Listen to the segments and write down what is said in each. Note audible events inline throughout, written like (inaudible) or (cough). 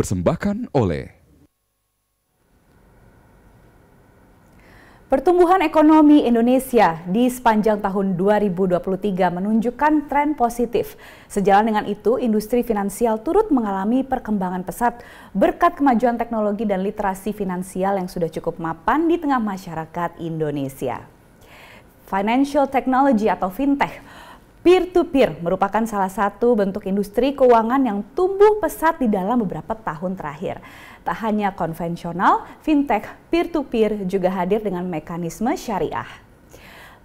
dipersembahkan oleh Pertumbuhan ekonomi Indonesia di sepanjang tahun 2023 menunjukkan tren positif. Sejalan dengan itu, industri finansial turut mengalami perkembangan pesat berkat kemajuan teknologi dan literasi finansial yang sudah cukup mapan di tengah masyarakat Indonesia. Financial Technology atau Fintech Peer-to-peer merupakan salah satu bentuk industri keuangan yang tumbuh pesat di dalam beberapa tahun terakhir. Tak hanya konvensional, fintech peer-to-peer juga hadir dengan mekanisme syariah.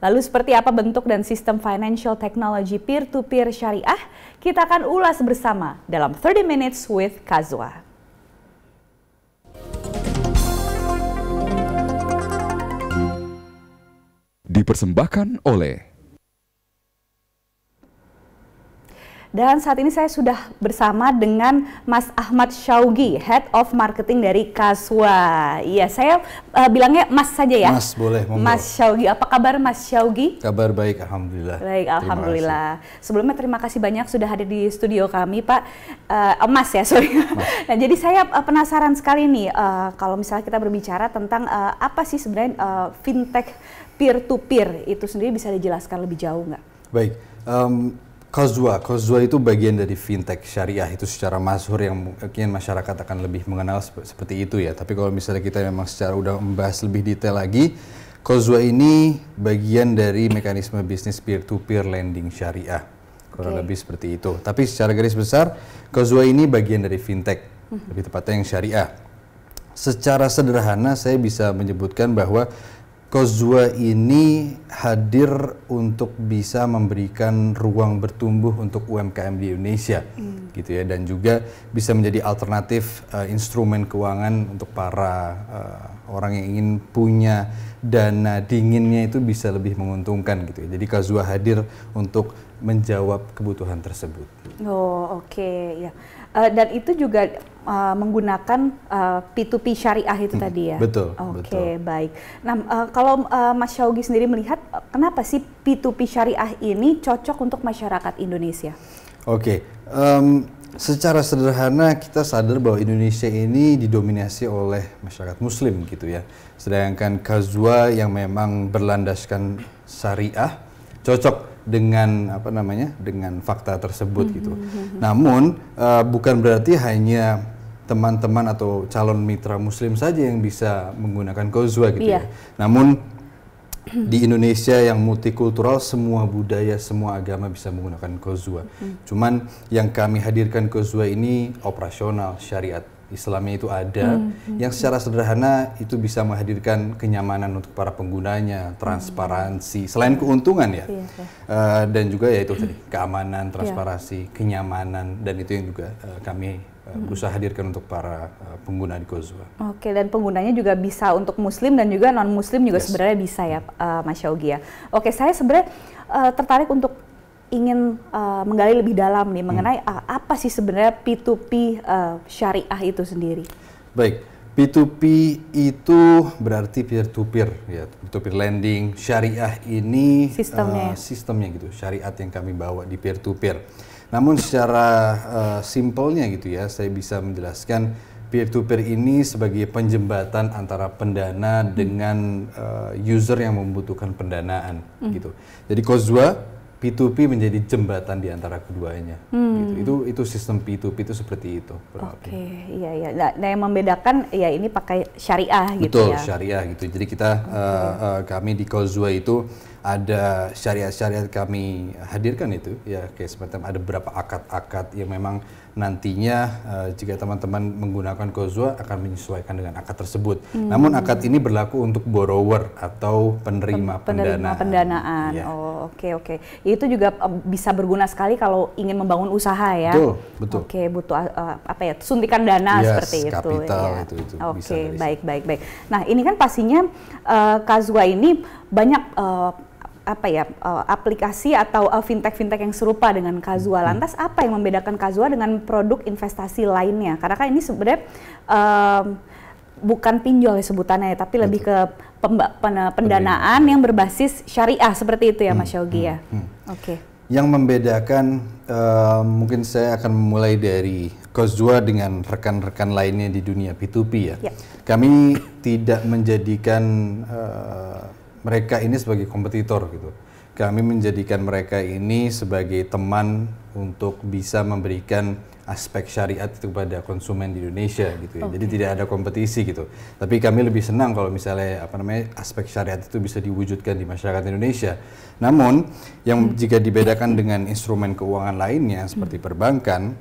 Lalu seperti apa bentuk dan sistem financial technology peer-to-peer -peer syariah? Kita akan ulas bersama dalam 30 Minutes with Kazwa. Dipersembahkan oleh Dan saat ini saya sudah bersama dengan Mas Ahmad Syaugi, Head of Marketing dari Kaswa. Iya, saya uh, bilangnya Mas saja ya. Mas boleh. Monggo. Mas Syaugi, apa kabar Mas Syaugi? Kabar baik, alhamdulillah. Baik, alhamdulillah. Terima Sebelumnya terima kasih banyak sudah hadir di studio kami, Pak. Uh, Mas ya, sorry. Mas. (laughs) Nah, jadi saya uh, penasaran sekali nih, uh, kalau misalnya kita berbicara tentang uh, apa sih sebenarnya uh, fintech peer to peer itu sendiri bisa dijelaskan lebih jauh nggak? Baik. Um, Kozwa, Kozwa itu bagian dari fintech syariah itu secara masyhur yang mungkin masyarakat akan lebih mengenal seperti itu ya. Tapi kalau misalnya kita memang secara udah membahas lebih detail lagi, Kozwa ini bagian dari mekanisme bisnis peer to peer lending syariah. Kurang okay. lebih seperti itu. Tapi secara garis besar, Kozwa ini bagian dari fintech, mhm. lebih tepatnya yang syariah. Secara sederhana saya bisa menyebutkan bahwa Kozua ini hadir untuk bisa memberikan ruang bertumbuh untuk UMKM di Indonesia, hmm. gitu ya, dan juga bisa menjadi alternatif uh, instrumen keuangan untuk para uh, orang yang ingin punya dana dinginnya itu bisa lebih menguntungkan, gitu ya. Jadi Kozua hadir untuk menjawab kebutuhan tersebut. Oh oke okay. ya. Uh, dan itu juga uh, menggunakan uh, eh, P2P syariah itu hmm, tadi ya? Betul. Oke, okay, baik. Nah, uh, kalau uh, Mas Syaugi sendiri melihat, uh, kenapa sih P2P syariah ini cocok untuk masyarakat Indonesia? Oke, okay. um, secara sederhana kita sadar bahwa Indonesia ini didominasi oleh masyarakat muslim gitu ya. Sedangkan Kazwa yang memang berlandaskan syariah cocok dengan apa namanya dengan fakta tersebut hmm, gitu. Hmm, hmm, Namun uh, bukan berarti hanya teman-teman atau calon mitra muslim saja yang bisa menggunakan kozwa gitu yeah. ya. Namun di Indonesia yang multikultural semua budaya semua agama bisa menggunakan kozwa. Mm. Cuman yang kami hadirkan kozwa ini operasional syariat Islamnya itu ada, hmm, hmm, yang hmm. secara sederhana itu bisa menghadirkan kenyamanan untuk para penggunanya, transparansi, hmm. selain keuntungan ya, iya, iya. Eh, dan juga ya itu tadi hmm. keamanan, iya. transparansi, iya. kenyamanan, dan itu yang juga uh, kami uh, berusaha hadirkan untuk para uh, pengguna di Gozwa. Oke, dan penggunanya juga bisa untuk Muslim dan juga non Muslim juga yes. sebenarnya bisa ya, uh, Mas Yogi ya. Oke, saya sebenarnya uh, tertarik untuk ingin uh, menggali lebih dalam nih mengenai hmm. uh, apa sih sebenarnya P2P uh, eh, syariah itu sendiri. Baik, P2P itu berarti peer to peer ya, peer-to-peer lending. Syariah ini sistemnya, uh, sistemnya gitu, syariat yang kami bawa di peer to peer. Namun secara uh, simpelnya gitu ya, saya bisa menjelaskan peer to peer ini sebagai penjembatan antara pendana hmm. dengan uh, user yang membutuhkan pendanaan hmm. gitu. Jadi Kozwa P2P menjadi jembatan di antara keduanya. Hmm. Gitu. Itu itu sistem P2P itu seperti itu. Oke, okay. iya iya. Nah, nah, yang membedakan ya ini pakai syariah gitu Betul, ya. Betul, syariah gitu. Jadi kita okay. uh, eh, uh, eh, kami di Kozwa itu ada syariat-syariat kami hadirkan itu ya kayak semacam ada beberapa akad-akad yang memang nantinya uh, jika teman-teman menggunakan kozua akan menyesuaikan dengan akad tersebut. Hmm. Namun akad ini berlaku untuk borrower atau penerima, Pen penerima pendanaan. pendanaan. Ya. Oh, oke okay, oke. Okay. Itu juga eh, bisa berguna sekali kalau ingin membangun usaha ya. Betul, betul. Oke, okay, butuh uh, apa ya? suntikan dana yes, seperti itu kapital ya. itu itu Oke, okay, baik baik baik. Nah, ini kan pastinya uh, Kazua ini banyak uh, apa ya eh, aplikasi atau fintech fintech yang serupa dengan Kazua. Hmm. Lantas apa yang membedakan Kazua dengan produk investasi lainnya? Karena kan ini sebenarnya um, bukan pinjol ya sebutannya ya, tapi lebih ke pendanaan yang berbasis syariah seperti itu ya Mas hmm, Yogi hmm, ya. Hmm. Oke. Okay. Yang membedakan uh, mungkin saya akan mulai dari Kozua dengan rekan-rekan lainnya di dunia P2P ya. ya. Kami tidak menjadikan uh, mereka ini sebagai kompetitor gitu. Kami menjadikan mereka ini sebagai teman untuk bisa memberikan aspek syariat itu kepada konsumen di Indonesia gitu ya. Okay. Jadi tidak ada kompetisi gitu. Tapi kami lebih senang kalau misalnya apa namanya aspek syariat itu bisa diwujudkan di masyarakat Indonesia. Namun yang hmm. jika dibedakan dengan instrumen keuangan lainnya seperti hmm. perbankan,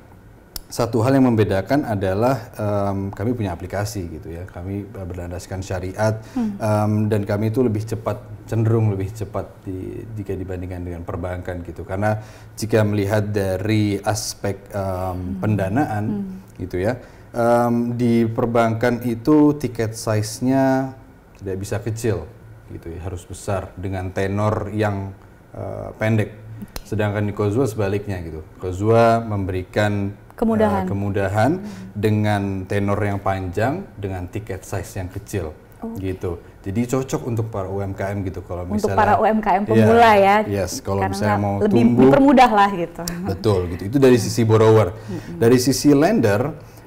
satu hal yang membedakan adalah um, kami punya aplikasi gitu ya. Kami eh, berlandaskan syariat hmm. um, dan kami itu lebih cepat cenderung lebih cepat di, jika dibandingkan dengan perbankan gitu. Karena jika melihat dari aspek um, pendanaan hmm. gitu ya, um, di perbankan itu tiket size-nya tidak bisa kecil gitu ya, harus besar dengan tenor yang uh, pendek. Sedangkan di Kozua sebaliknya gitu. Kozua memberikan kemudahan, uh, kemudahan hmm. dengan tenor yang panjang, dengan tiket size yang kecil, oh. gitu. Jadi cocok untuk para UMKM gitu kalau misalnya untuk para UMKM iya, pemula ya. ya yes, kalau misalnya mau lebih tumbuh dipermudah lah gitu. Betul gitu. Itu dari sisi borrower. Hmm. Dari sisi lender,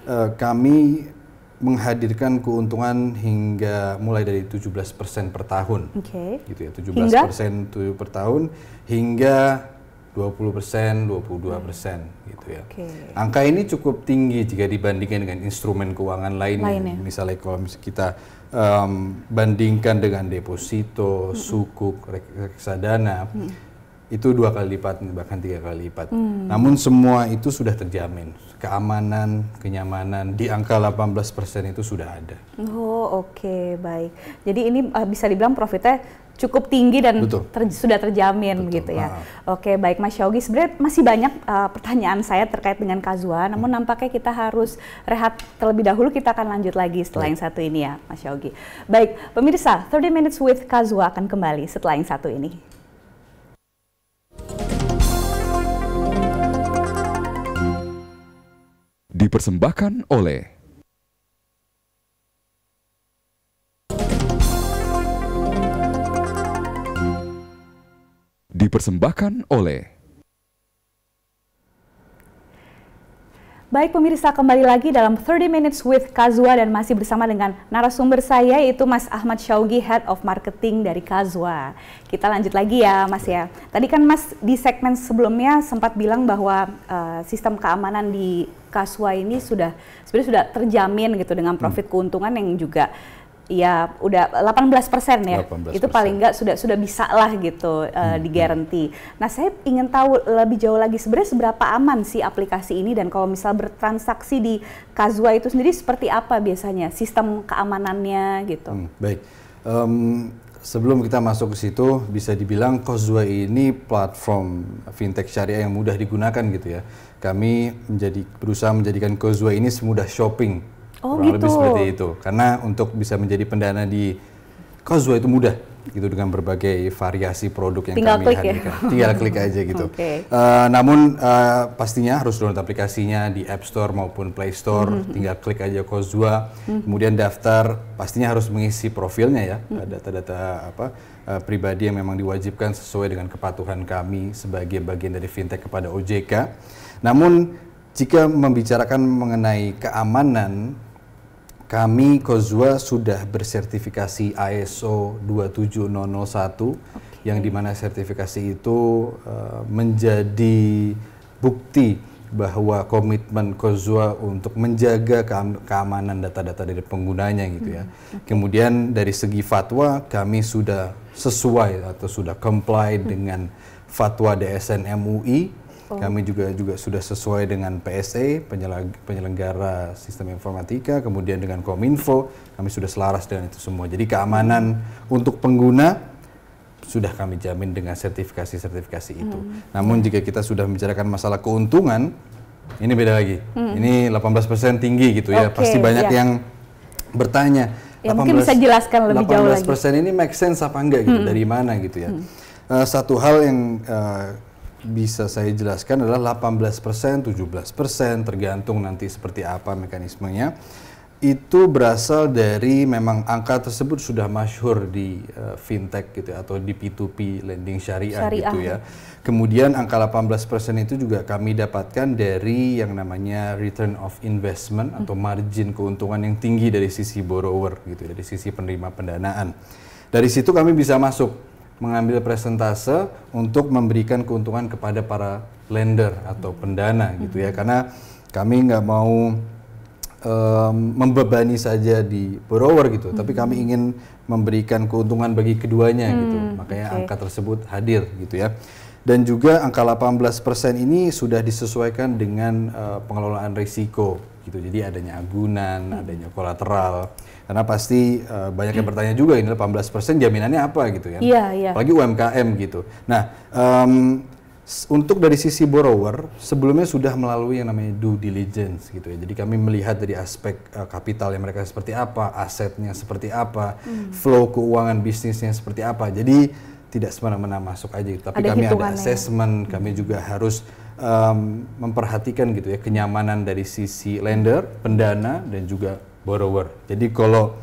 uh, kami menghadirkan keuntungan hingga mulai dari 17% per tahun. Okay. Gitu ya, 17% hingga? per tahun hingga 20 persen, 22 persen hmm. gitu ya. Okay. Angka ini cukup tinggi jika dibandingkan dengan instrumen keuangan lain. Lainnya. Misalnya kalau kita um, bandingkan dengan deposito, hmm. sukuk, reksadana, hmm. itu dua kali lipat bahkan tiga kali lipat. Hmm. Namun semua itu sudah terjamin, keamanan, kenyamanan di angka 18 persen itu sudah ada. Oh oke okay. baik. Jadi ini uh, bisa dibilang profitnya cukup tinggi dan ter, sudah terjamin Betul. gitu ya. Nah. Oke, baik Mas Yogi, sebenarnya masih banyak uh, pertanyaan saya terkait dengan Kazua, hmm. namun nampaknya kita harus rehat terlebih dahulu. Kita akan lanjut lagi setelah baik. yang satu ini ya, Mas Yogi. Baik, pemirsa, 30 minutes with Kazua akan kembali setelah yang satu ini. Dipersembahkan oleh dipersembahkan oleh Baik pemirsa, kembali lagi dalam 30 Minutes with Kazwa dan masih bersama dengan narasumber saya yaitu Mas Ahmad Syaugi, Head of Marketing dari Kazwa. Kita lanjut lagi ya Mas ya. Tadi kan Mas di segmen sebelumnya sempat bilang bahwa uh, sistem keamanan di Kazwa ini sudah sebenarnya sudah terjamin gitu dengan hmm. profit keuntungan yang juga ya udah 18 persen ya 18%. itu paling nggak sudah sudah bisa lah gitu uh, hmm. digaranti. Nah saya ingin tahu lebih jauh lagi sebenarnya seberapa aman sih aplikasi ini dan kalau misal bertransaksi di Kazua itu sendiri seperti apa biasanya sistem keamanannya gitu? Hmm, baik. Um, sebelum kita masuk ke situ, bisa dibilang Kazua ini platform fintech syariah yang mudah digunakan gitu ya. Kami menjadi berusaha menjadikan Kazua ini semudah shopping Oh Kurang gitu. lebih seperti itu. Karena untuk bisa menjadi pendana di Kozwa itu mudah gitu dengan berbagai variasi produk yang Tinggal kami ya? hadirkan. Ya? Tinggal klik aja gitu. (laughs) Okay. Uh, eh, namun uh, pastinya harus download aplikasinya di App Store maupun Play Store. Mm -hmm. Tinggal klik aja Kozwa, mm -hmm. kemudian daftar. Pastinya harus mengisi profilnya ya, mhm. data-data apa eh, pribadi yang memang diwajibkan sesuai dengan kepatuhan kami sebagai bagian dari fintech kepada OJK. Namun jika membicarakan mengenai keamanan kami Kozwa sudah bersertifikasi ISO 27001 okay. yang dimana sertifikasi itu uh, menjadi bukti bahwa komitmen Kozwa untuk menjaga keamanan data-data dari penggunanya gitu ya. Hmm, okay. Kemudian dari segi fatwa kami sudah sesuai atau sudah comply hmm. dengan fatwa DSN MUI kami juga juga sudah sesuai dengan PSA penyelenggara sistem informatika, kemudian dengan Kominfo kami sudah selaras dengan itu semua. Jadi keamanan untuk pengguna sudah kami jamin dengan sertifikasi-sertifikasi itu. Hmm. Namun jika kita sudah membicarakan masalah keuntungan, ini beda lagi. Hmm. Ini 18% tinggi gitu ya. Pasti banyak ya. yang bertanya. Ya 18, mungkin bisa jelaskan lebih jauh lagi. 18% ini make sense apa enggak gitu? Hmm. Dari mana gitu ya? Hmm. Uh, satu hal yang uh, bisa saya jelaskan adalah 18%, 17% tergantung nanti seperti apa mekanismenya. Itu berasal dari memang angka tersebut sudah masyhur di uh, fintech gitu ya, atau di P2P lending syariah, syariah gitu ya. Kemudian angka 18% itu juga kami dapatkan dari yang namanya return of investment atau hmm. margin keuntungan yang tinggi dari sisi borrower gitu, ya, dari sisi penerima pendanaan. Dari situ kami bisa masuk mengambil presentase untuk memberikan keuntungan kepada para lender atau pendana gitu ya hmm. karena kami nggak mau um, membebani saja di borrower gitu, tapi kami hmm. ingin memberikan keuntungan bagi keduanya hmm. gitu. Makanya okay. angka tersebut hadir gitu ya. Dan juga angka 18% ini sudah disesuaikan dengan uh, pengelolaan risiko gitu. Jadi adanya agunan, hmm. adanya kolateral. Karena pasti uh, banyak yang bertanya juga ini 18% jaminannya apa gitu ya? Iya, iya. Apalagi UMKM gitu. Nah, um, untuk dari sisi borrower sebelumnya sudah melalui yang namanya due diligence gitu ya. Jadi kami melihat dari aspek uh, kapital yang mereka seperti apa, asetnya seperti apa, hmm. flow keuangan bisnisnya seperti apa. Jadi tidak semena-mena masuk aja gitu. Tapi ada kami ada ya? assessment, ya. kami juga hmm. harus um, memperhatikan gitu ya kenyamanan dari sisi lender, pendana dan juga borrower. Jadi kalau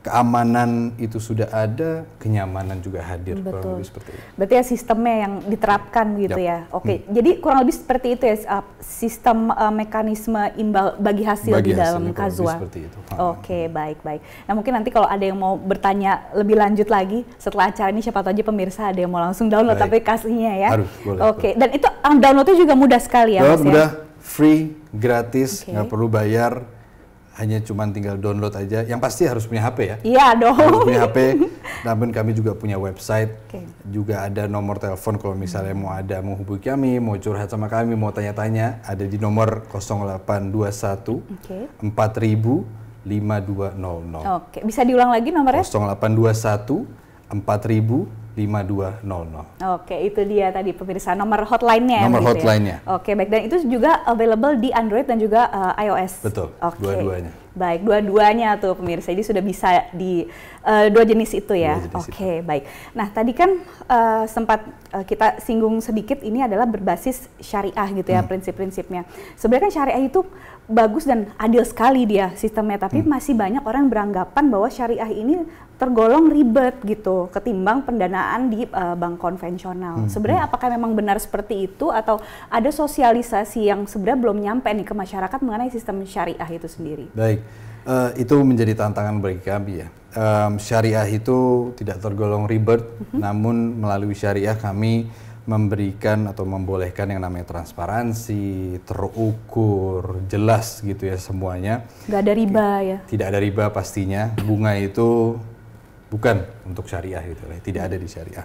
keamanan itu sudah ada, kenyamanan juga hadir. Betul. Kurang lebih seperti itu. Berarti ya sistemnya yang diterapkan gitu yep. ya. Oke, okay. hmm. jadi kurang lebih seperti itu ya uh, sistem uh, mekanisme imbal bagi hasil bagi di dalam Kazua. Oke, okay, baik baik. Nah mungkin nanti kalau ada yang mau bertanya lebih lanjut lagi setelah acara ini siapa tahu aja pemirsa ada yang mau langsung download baik. tapi kasihnya ya. Harus, boleh. Oke, okay. dan itu um, downloadnya juga mudah sekali ya. Download mas, ya? mudah, ya? free, gratis, nggak okay. perlu bayar hanya cuma tinggal download aja. Yang pasti harus punya HP ya. Iya dong. Harus punya HP. (laughs) Namun kami juga punya website. Okay. Juga ada nomor telepon kalau misalnya mau ada mau hubungi kami, mau curhat sama kami, mau tanya-tanya, ada di nomor 0821 okay. 4000 5200. Oke, okay. bisa diulang lagi nomornya? 0821 4000 5200. Oke, itu dia tadi pemirsa nomor hotline-nya. Ya, nomor ya. hotline-nya. Ya? Oke, baik dan itu juga available di Android dan juga uh, iOS. Betul, Oke. dua-duanya. Baik, dua-duanya tuh pemirsa. Jadi sudah bisa di uh, dua jenis itu ya. Oke, okay, baik. Nah, tadi kan uh, sempat uh, kita singgung sedikit ini adalah berbasis syariah gitu ya hmm. prinsip-prinsipnya. Sebenarnya kan syariah itu bagus dan adil sekali dia sistemnya, tapi hmm. masih banyak orang beranggapan bahwa syariah ini tergolong ribet gitu ketimbang pendanaan di uh, bank konvensional. Hmm. Sebenarnya hmm. apakah memang benar seperti itu atau ada sosialisasi yang sebenarnya belum nyampe nih ke masyarakat mengenai sistem syariah itu sendiri? Baik. Uh, itu menjadi tantangan bagi kami ya. Um, syariah itu tidak tergolong ribet, mm -hmm. namun melalui syariah kami memberikan atau membolehkan yang namanya transparansi, terukur, jelas gitu ya semuanya. Gak ada riba ya? Tidak ada riba pastinya. Bunga itu bukan untuk syariah gitu ya, tidak ada di syariah.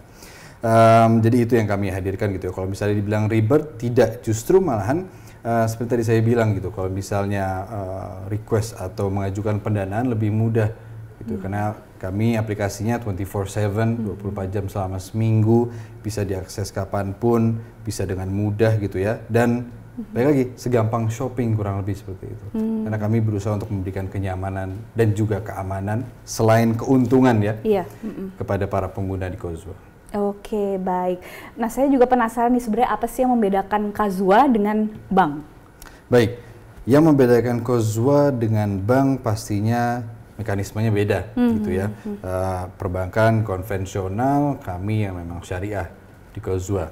Um, jadi itu yang kami hadirkan gitu ya. Kalau misalnya dibilang ribet, tidak justru malahan uh, seperti tadi saya bilang gitu, kalau misalnya uh, request atau mengajukan pendanaan lebih mudah gitu hmm. karena kami aplikasinya 24/7 hmm. 24 jam selama seminggu bisa diakses kapanpun bisa dengan mudah gitu ya dan hmm. baik lagi segampang shopping kurang lebih seperti itu hmm. karena kami berusaha untuk memberikan kenyamanan dan juga keamanan selain keuntungan ya iya. kepada para pengguna di Kozwa. Oke, baik. Nah, saya juga penasaran nih sebenarnya apa sih yang membedakan Kazua dengan bank? Baik. Yang membedakan Kazua dengan bank pastinya mekanismenya beda -hmm. gitu ya. -hmm. uh, perbankan konvensional kami yang memang syariah di Kozua.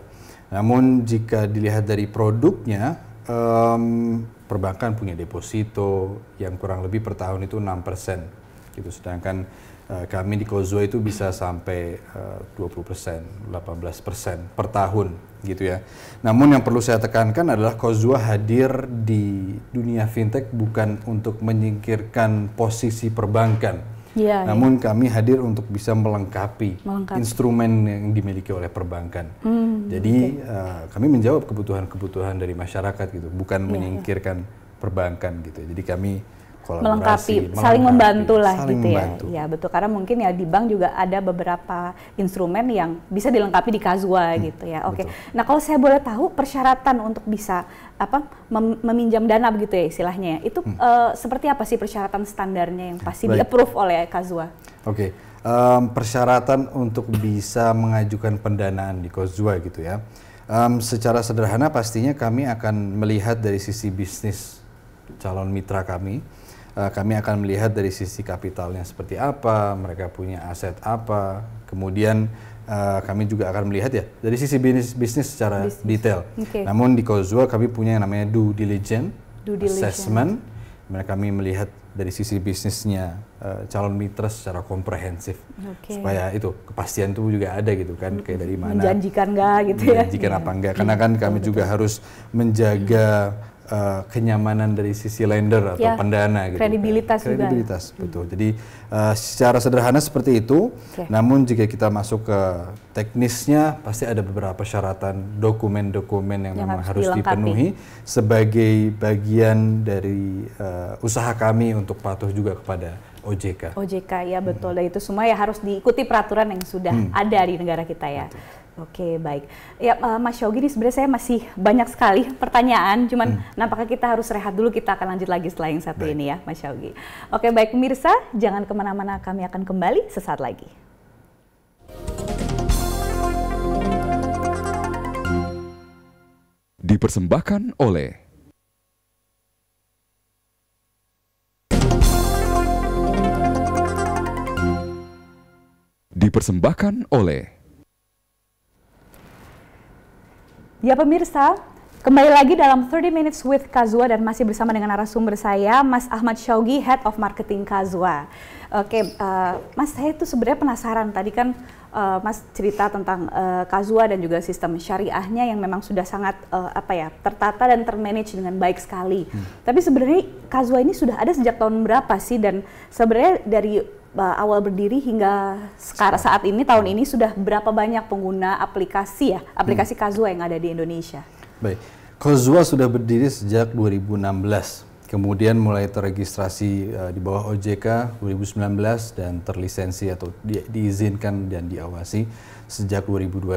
Namun jika dilihat dari produknya um, perbankan punya deposito yang kurang lebih per tahun itu 6% gitu sedangkan Eh, kami di Kozo itu bisa sampai eh, uh, 20 persen, 18 persen per tahun gitu ya. Namun yang perlu saya tekankan adalah Kozua hadir di dunia fintech bukan untuk menyingkirkan posisi perbankan. Ya, Namun ya. kami hadir untuk bisa melengkapi, melengkapi instrumen yang dimiliki oleh perbankan. Hmm, Jadi okay. uh, eh, kami menjawab kebutuhan-kebutuhan dari masyarakat gitu, bukan ya, menyingkirkan ya. perbankan gitu. Jadi kami melengkapi, melengkapi, saling membantu lah saling gitu ya. membantu. ya. Ya betul karena mungkin ya di bank juga ada beberapa instrumen yang bisa dilengkapi di Kazua hmm, gitu ya. Oke. Okay. Nah, kalau saya boleh tahu persyaratan untuk bisa apa mem meminjam dana begitu ya istilahnya ya. Itu hmm. uh, seperti apa sih persyaratan standarnya yang pasti Baik. di-approve oleh Kazua? Oke. Okay. Um, persyaratan untuk bisa mengajukan pendanaan di Kazua gitu ya. Um, secara sederhana pastinya kami akan melihat dari sisi bisnis calon mitra kami Eh, kami akan melihat dari sisi kapitalnya seperti apa, mereka punya aset apa, kemudian uh, kami juga akan melihat ya dari sisi bisnis bisnis secara bisnis. detail. Okay. Namun di Kozua kami punya yang namanya due diligence, due diligence. assessment, mereka kami melihat dari sisi bisnisnya uh, calon mitra secara komprehensif okay. supaya itu kepastian itu juga ada gitu kan kayak dari mana menjanjikan enggak gitu menjanjikan ya menjanjikan apa enggak karena kan kami juga harus menjaga uh, kenyamanan dari sisi lender atau ya, pendana gitu. Kredibilitas, kredibilitas ya. betul. Jadi uh, secara sederhana seperti itu. Okay. Namun jika kita masuk ke teknisnya pasti ada beberapa persyaratan dokumen-dokumen yang, yang memang harus, dilengkapi. dipenuhi sebagai bagian dari uh, usaha kami untuk patuh juga kepada OJK. OJK ya betul. Hmm. Dan itu semua ya harus diikuti peraturan yang sudah hmm. ada di negara kita ya. Betul. Oke, baik. Ya, uh, Mas Yogi, ini sebenarnya saya masih banyak sekali (laughs) pertanyaan, cuman hmm. nampaknya kita harus rehat dulu, kita akan lanjut lagi setelah yang satu baik. ini ya, Mas Yogi. Oke, baik pemirsa, jangan kemana-mana, kami akan kembali sesaat lagi. Dipersembahkan oleh Dipersembahkan oleh Ya pemirsa, kembali lagi dalam 30 Minutes with Kazua dan masih bersama dengan narasumber saya, Mas Ahmad Syaugi, Head of Marketing Kazua. Oke, uh, Mas saya itu sebenarnya penasaran tadi kan uh, Mas cerita tentang uh, Kazua dan juga sistem syariahnya yang memang sudah sangat uh, apa ya tertata dan termanage dengan baik sekali. Hmm. Tapi sebenarnya Kazua ini sudah ada sejak tahun berapa sih dan sebenarnya dari Eh, awal berdiri hingga sekarang saat ini tahun ini sudah berapa banyak pengguna aplikasi ya aplikasi hmm. Kazua yang ada di Indonesia? Baik, Kazua sudah berdiri sejak 2016, kemudian mulai terregistrasi uh, di bawah OJK 2019 dan terlisensi atau di, diizinkan dan diawasi sejak 2021.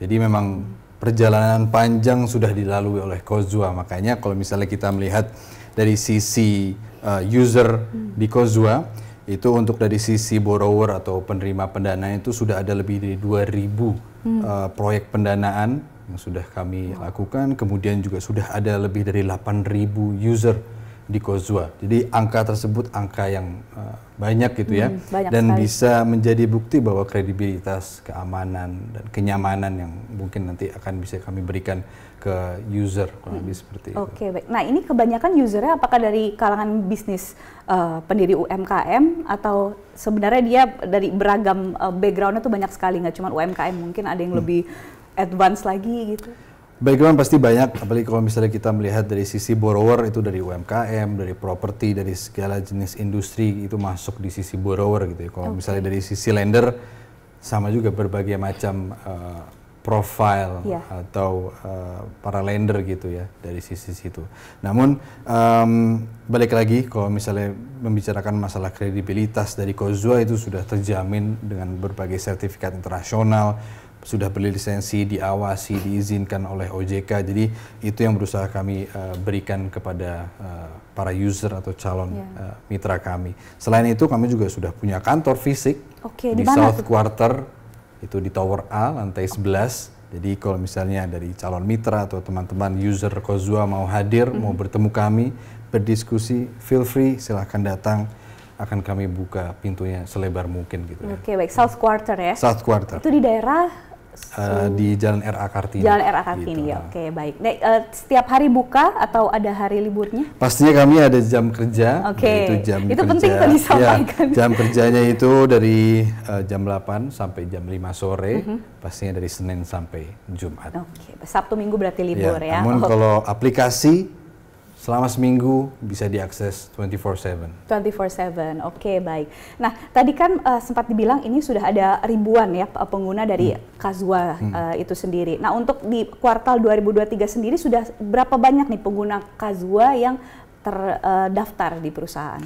Jadi memang perjalanan panjang sudah dilalui oleh Kozua. Makanya kalau misalnya kita melihat dari sisi uh, user hmm. di Kozua itu untuk dari sisi borrower atau penerima pendanaan itu sudah ada lebih dari 2000 hmm. uh, proyek pendanaan yang sudah kami wow. lakukan kemudian juga sudah ada lebih dari 8000 user di Kozua. Jadi angka tersebut angka yang uh, banyak gitu ya hmm, dan sekali. bisa menjadi bukti bahwa kredibilitas, keamanan dan kenyamanan yang mungkin nanti akan bisa kami berikan ke user kurang lebih hmm. seperti itu. Oke, baik. Nah, ini kebanyakan usernya apakah dari kalangan bisnis uh, pendiri UMKM atau sebenarnya dia dari beragam uh, backgroundnya tuh banyak sekali nggak cuma UMKM mungkin ada yang hmm. lebih advance lagi gitu. Background pasti banyak, apalagi kalau misalnya kita melihat dari sisi borrower itu dari UMKM, dari properti, dari segala jenis industri itu masuk di sisi borrower gitu ya. Kalau okay. misalnya dari sisi lender sama juga berbagai macam uh, profile yeah. atau uh, para lender gitu ya dari sisi situ. Namun um, balik lagi kalau misalnya membicarakan masalah kredibilitas dari Kozua itu sudah terjamin dengan berbagai sertifikat internasional sudah berlisensi, diawasi, diizinkan oleh OJK. Jadi itu yang berusaha kami uh, berikan kepada uh, para user atau calon yeah. Ya. uh, mitra kami. Selain itu kami juga sudah punya kantor fisik okay, di, South Quarter itu di Tower A lantai 11. Jadi kalau misalnya dari calon mitra atau teman-teman user Kozua mau hadir, mm -hmm. mau bertemu kami, berdiskusi, feel free silahkan datang akan kami buka pintunya selebar mungkin gitu. Ya. Oke, okay, ya. baik. South Quarter ya. South Quarter. Itu di daerah Uh, di Jalan RA Kartini. Jalan RA Kartini, gitu. ya. Oke, okay, baik. Nah, uh, setiap hari buka atau ada hari liburnya? Pastinya kami ada jam kerja. Oke. Okay. Itu jam Itu kerja. penting tadi iya, sampaikan. Ya, jam kerjanya itu dari uh, jam 8 sampai jam 5 sore, uh mhm. -huh. pastinya dari Senin sampai Jumat. Oke, okay. Sabtu Minggu berarti libur ya. ya. Namun oh. kalau aplikasi selama seminggu bisa diakses 24/7. 24/7. Oke, baik. Nah, tadi kan uh, sempat dibilang ini sudah ada ribuan ya eh, pengguna dari hmm. Kazwa hmm. Eh, itu sendiri. Nah, untuk di kuartal 2023 sendiri sudah berapa banyak nih pengguna Kazwa yang terdaftar uh, di perusahaan?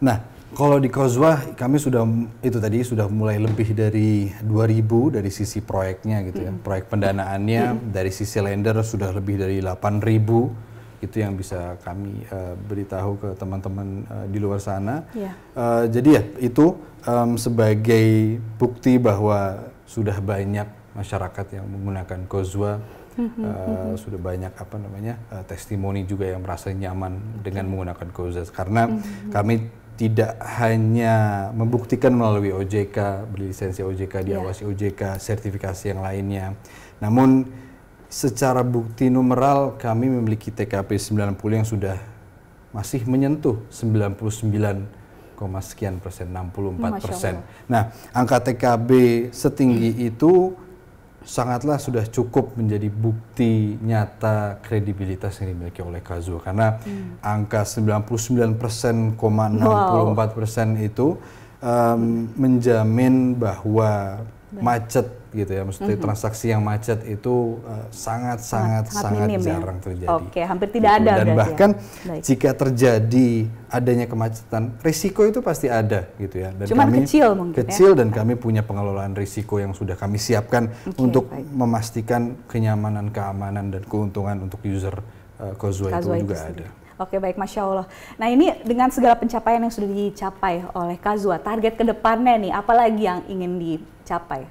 Nah, kalau di Kozwa kami sudah itu tadi sudah mulai lebih dari 2000 dari sisi proyeknya gitu ya. Hmm. Proyek pendanaannya mm. dari sisi lender sudah lebih dari 8000 itu yang bisa kami uh, beritahu ke teman-teman uh, di luar sana. Yeah. Iya. Uh, jadi ya itu um, sebagai bukti bahwa sudah banyak masyarakat yang menggunakan Gozwa, mm -hmm. uh, eh, mm-hmm. sudah banyak apa namanya uh, testimoni juga yang merasa nyaman dengan menggunakan Gozwa. karena mm -hmm. kami tidak hanya membuktikan melalui OJK, beli OJK, diawasi yeah. OJK, sertifikasi yang lainnya, namun secara bukti numeral kami memiliki TKP 90 yang sudah masih menyentuh 99 sekian persen 64 persen. Nah angka TKB setinggi hmm. itu sangatlah sudah cukup menjadi bukti nyata kredibilitas yang dimiliki oleh KAZU karena hmm. angka 99 persen, 64 persen itu um, menjamin bahwa macet gitu ya, maksudnya mm -hmm. transaksi yang macet itu eh, sangat sangat sangat sangat, sangat ya? jarang ya? terjadi. Oke, hampir tidak gitu. ada. Dan ya? bahkan ya. jika terjadi adanya kemacetan, risiko itu pasti ada gitu ya. Dan Cuman kami kecil mungkin. Ya? Kecil ya? dan kami punya pengelolaan risiko yang sudah kami siapkan okay, untuk baik. memastikan kenyamanan, keamanan dan keuntungan untuk user uh, eh, Kozua itu juga itu ada. Oke baik, masya Allah. Nah ini dengan segala pencapaian yang sudah dicapai oleh Kazua, target kedepannya nih, apalagi yang ingin dicapai?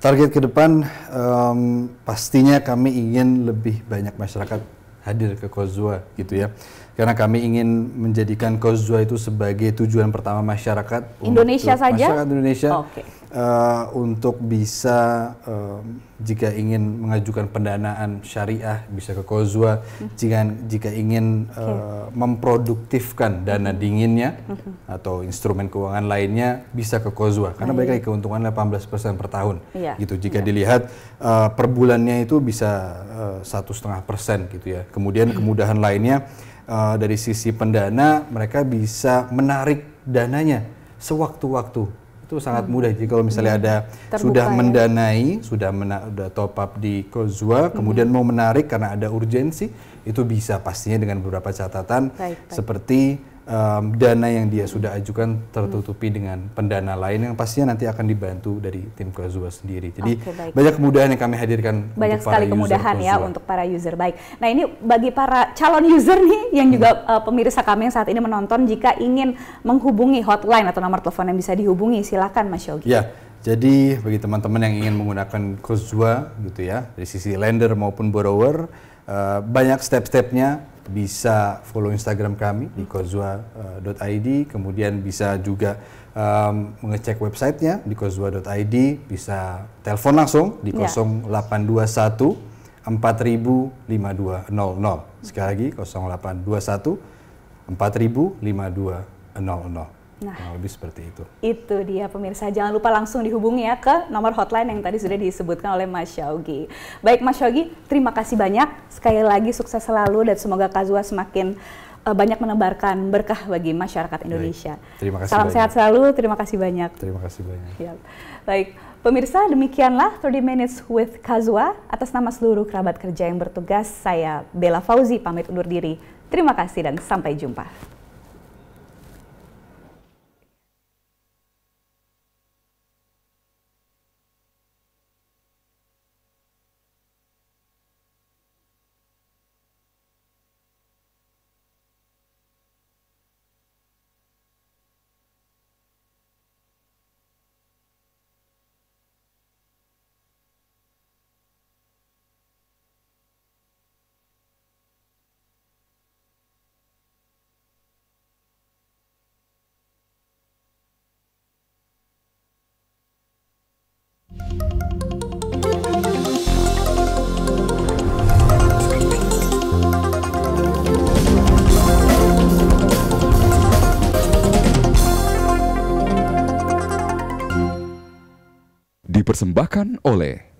Target ke depan um, pastinya kami ingin lebih banyak masyarakat hadir ke Kozua gitu ya karena kami ingin menjadikan Kozua itu sebagai tujuan pertama masyarakat Indonesia untuk, saja masyarakat Indonesia okay. uh, eh, untuk bisa uh, jika ingin mengajukan pendanaan syariah bisa ke Kozwa hmm. jika jika ingin okay. Eh, memproduktifkan dana mhm. dinginnya hmm. atau instrumen keuangan lainnya bisa ke Kozua karena mereka keuntungannya keuntungan 18% per tahun yeah. gitu jika yeah. dilihat uh, per bulannya itu bisa satu setengah persen gitu ya kemudian mhm. kemudahan lainnya uh, dari sisi pendana mereka bisa menarik dananya sewaktu-waktu itu sangat hmm. mudah. Jadi kalau misalnya hmm. ada Terbuka, sudah ya. mendanai, sudah mena udah top up di Kozua hmm. kemudian mau menarik karena ada urgensi, itu bisa pastinya dengan beberapa catatan Baik, seperti um, dana yang dia sudah ajukan tertutupi hmm. dengan pendana lain yang pastinya nanti akan dibantu dari tim Kozua sendiri. Jadi okay, banyak kemudahan yang kami hadirkan. Banyak untuk sekali para kemudahan user ya Kozua. untuk para user. Baik. Nah ini bagi para calon user nih yang juga uh, pemirsa kami yang saat ini menonton jika ingin menghubungi hotline atau nomor telepon yang bisa dihubungi silakan Mas Yogi. Ya. Jadi bagi teman-teman yang ingin menggunakan Kozua gitu ya dari sisi lender maupun borrower uh, banyak step-stepnya bisa follow Instagram kami di kozua.id, kemudian bisa juga um, mengecek websitenya di kozua.id, bisa telepon langsung di ya. 0821 405200. Sekali lagi 0821 405200. Nah, kurang lebih seperti itu. Itu dia pemirsa. Jangan lupa langsung dihubungi ya ke nomor hotline yang tadi sudah disebutkan oleh Mas Syogi. Baik Mas Syogi, terima kasih banyak. Sekali lagi sukses selalu dan semoga Kazua semakin uh, banyak menebarkan berkah bagi masyarakat Indonesia. Baik. Terima kasih. Salam banyak. sehat selalu. Terima kasih banyak. Terima kasih banyak. Ya. Baik. Pemirsa, demikianlah 30 Minutes with Kazua. Atas nama seluruh kerabat kerja yang bertugas, saya Bella Fauzi pamit undur diri. Terima kasih dan sampai jumpa. dipersembahkan oleh